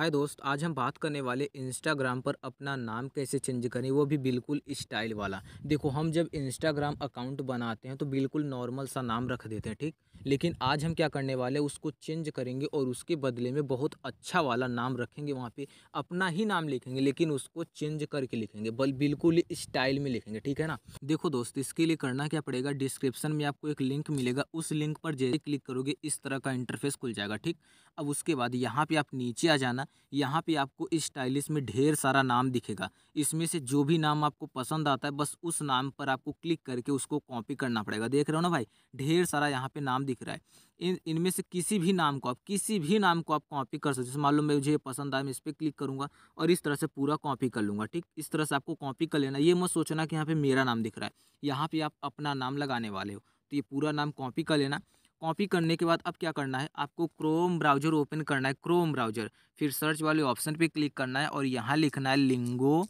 हाय दोस्त आज हम बात करने वाले इंस्टाग्राम पर अपना नाम कैसे चेंज करें वो भी बिल्कुल स्टाइल वाला देखो हम जब इंस्टाग्राम अकाउंट बनाते हैं तो बिल्कुल नॉर्मल सा नाम रख देते हैं ठीक लेकिन आज हम क्या करने वाले उसको चेंज करेंगे और उसके बदले में बहुत अच्छा वाला नाम रखेंगे वहाँ पर अपना ही नाम लिखेंगे लेकिन उसको चेंज करके लिखेंगे बल बिल्कुल स्टाइल में लिखेंगे ठीक है ना देखो दोस्त इसके लिए करना क्या पड़ेगा डिस्क्रिप्शन में आपको एक लिंक मिलेगा उस लिंक पर जैसे क्लिक करोगे इस तरह का इंटरफेस खुल जाएगा ठीक अब उसके बाद यहाँ पर आप नीचे आ जाना यहाँ पे आपको इस स्टाइलिस में ढेर सारा नाम दिखेगा इसमें से जो भी नाम आपको पसंद आता है बस उस नाम पर आपको क्लिक करके उसको कॉपी करना पड़ेगा देख रहे हो ना भाई ढेर सारा यहाँ पे नाम दिख रहा है इन इनमें से किसी भी नाम को आप किसी भी नाम को आप कॉपी कर सकते हो जैसे मान लो मुझे पसंद आया मैं इस पर क्लिक करूँगा और इस तरह से पूरा कॉपी कर लूँगा ठीक इस तरह से आपको कॉपी कर लेना ये मत सोचना कि यहाँ पर मेरा नाम दिख रहा है यहाँ पर आप अपना नाम लगाने वाले हो तो ये पूरा नाम कॉपी कर लेना कॉपी करने के बाद अब क्या करना है आपको क्रोम ब्राउजर ओपन करना है क्रोम ब्राउजर फिर सर्च वाले ऑप्शन पे क्लिक करना है और यहाँ लिखना है लिंगो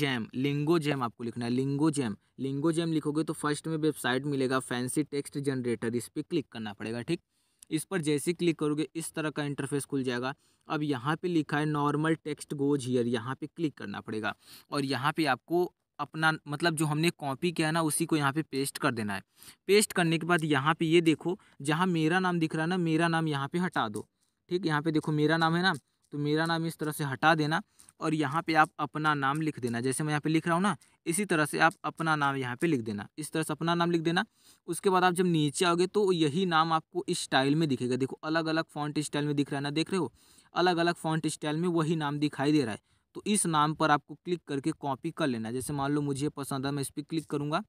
जैम लिंगो जैम आपको लिखना है लिंगो जैम लिंगो जैम लिखोगे तो फर्स्ट में वेबसाइट मिलेगा फैंसी टेक्स्ट जनरेटर इस पर क्लिक करना पड़ेगा ठीक इस पर जैसे क्लिक करोगे इस तरह का इंटरफेस खुल जाएगा अब यहाँ पे लिखा है नॉर्मल टेक्स्ट गोज हियर यहाँ पे क्लिक करना पड़ेगा और यहाँ पे आपको अपना मतलब जो हमने कॉपी किया है ना उसी को यहाँ पे पेस्ट कर देना है पेस्ट करने के बाद यहाँ पे ये देखो जहाँ मेरा नाम दिख रहा है ना मेरा नाम यहाँ पे हटा दो ठीक यहाँ पे देखो मेरा नाम है ना तो मेरा नाम इस तरह से हटा देना और यहाँ पे आप अपना नाम लिख देना जैसे मैं यहाँ पे लिख रहा हूँ ना इसी तरह से आप अपना नाम यहाँ पे लिख देना इस तरह से अपना नाम लिख देना उसके बाद आप जब नीचे आओगे तो यही नाम आपको इस स्टाइल में दिखेगा देखो अलग अलग फॉन्ट स्टाइल में दिख रहा है ना देख रहे हो अलग अलग फॉन्ट स्टाइल में वही नाम दिखाई दे रहा है तो इस नाम पर आपको क्लिक करके कॉपी कर लेना है जैसे मान लो मुझे पसंद है मैं इस पर क्लिक करूँगा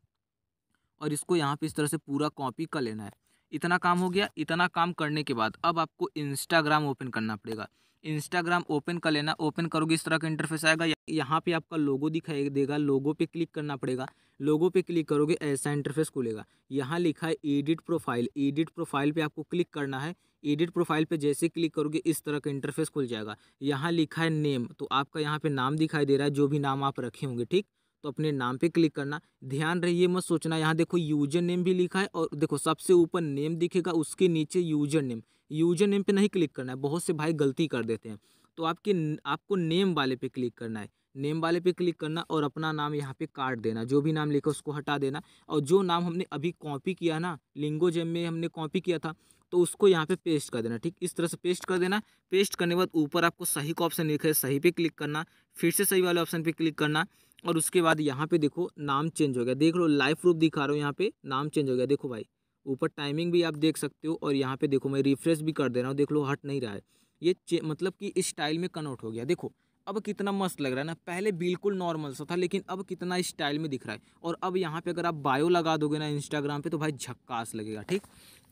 और इसको यहाँ पे इस तरह से पूरा कॉपी कर लेना है इतना काम हो गया इतना काम करने के बाद अब आपको इंस्टाग्राम ओपन करना पड़ेगा इंस्टाग्राम ओपन कर लेना ओपन करोगे इस तरह का इंटरफेस आएगा यहाँ पे आपका लोगो दिखाई देगा लोगो पे क्लिक करना पड़ेगा लोगो पे क्लिक करोगे ऐसा इंटरफेस खुलेगा यहाँ लिखा है एडिट प्रोफाइल एडिट प्रोफाइल पे आपको क्लिक करना है एडिट प्रोफाइल पे जैसे क्लिक करोगे इस तरह का इंटरफेस खुल जाएगा यहाँ लिखा है नेम तो आपका यहाँ पर नाम दिखाई दे रहा है जो भी नाम आप रखे होंगे ठीक तो अपने नाम पे क्लिक करना ध्यान रहे ये मत सोचना यहाँ देखो यूजर नेम भी लिखा है और देखो सबसे ऊपर नेम दिखेगा उसके नीचे यूजर नेम यूजर नेम पे नहीं क्लिक करना है बहुत से भाई गलती कर देते हैं तो आपके आपको नेम वाले पे क्लिक करना है नेम वाले पे क्लिक करना और अपना नाम यहाँ पे काट देना जो भी नाम लिखा उसको हटा देना और जो नाम हमने अभी कॉपी किया ना लिंगो जेम में हमने कॉपी किया था तो उसको यहाँ पे पेस्ट कर देना ठीक इस तरह से पेस्ट कर देना पेस्ट करने के बाद ऊपर आपको सही का ऑप्शन लिखा है सही पे क्लिक करना फिर से सही वाले ऑप्शन पे क्लिक करना और उसके बाद यहाँ पे देखो नाम चेंज हो गया देख लो लाइफ प्रूफ दिखा रहा हूँ यहाँ पे नाम चेंज हो गया देखो भाई ऊपर टाइमिंग भी आप देख सकते हो और यहाँ पे देखो मैं रिफ्रेश भी कर दे रहा हूँ देख लो हट नहीं रहा है ये मतलब कि इस स्टाइल में कन्वर्ट हो गया देखो अब कितना मस्त लग रहा है ना पहले बिल्कुल नॉर्मल सा था लेकिन अब कितना स्टाइल में दिख रहा है और अब यहाँ पे अगर आप बायो लगा दोगे ना इंस्टाग्राम पे तो भाई झक्कास लगेगा ठीक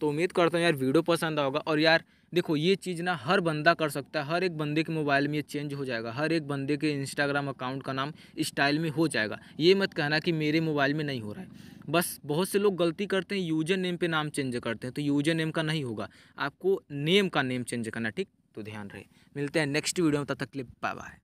तो उम्मीद करता हूँ यार वीडियो पसंद आओगा और यार देखो ये चीज़ ना हर बंदा कर सकता है हर एक बंदे के मोबाइल में ये चेंज हो जाएगा हर एक बंदे के इंस्टाग्राम अकाउंट का नाम स्टाइल में हो जाएगा ये मत कहना कि मेरे मोबाइल में नहीं हो रहा है बस बहुत से लोग गलती करते हैं यूजर नेम पर नाम चेंज करते हैं तो यूजर नेम का नहीं होगा आपको नेम का नेम चेंज करना ठीक तो ध्यान रहे मिलते हैं नेक्स्ट वीडियो में तब तक के लिए बाय बाय